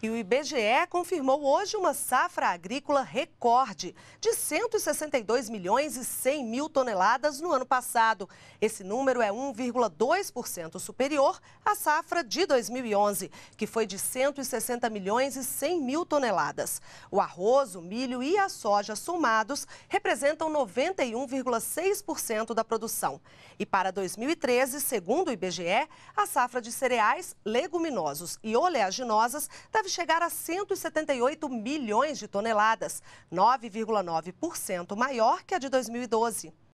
E o IBGE confirmou hoje uma safra agrícola recorde de 162 milhões e 100 mil toneladas no ano passado. Esse número é 1,2% superior à safra de 2011, que foi de 160 milhões e 100 mil toneladas. O arroz, o milho e a soja somados representam 91,6% da produção. E para 2013, segundo o IBGE, a safra de cereais, leguminosos e oleaginosas deve deve chegar a 178 milhões de toneladas, 9,9% maior que a de 2012.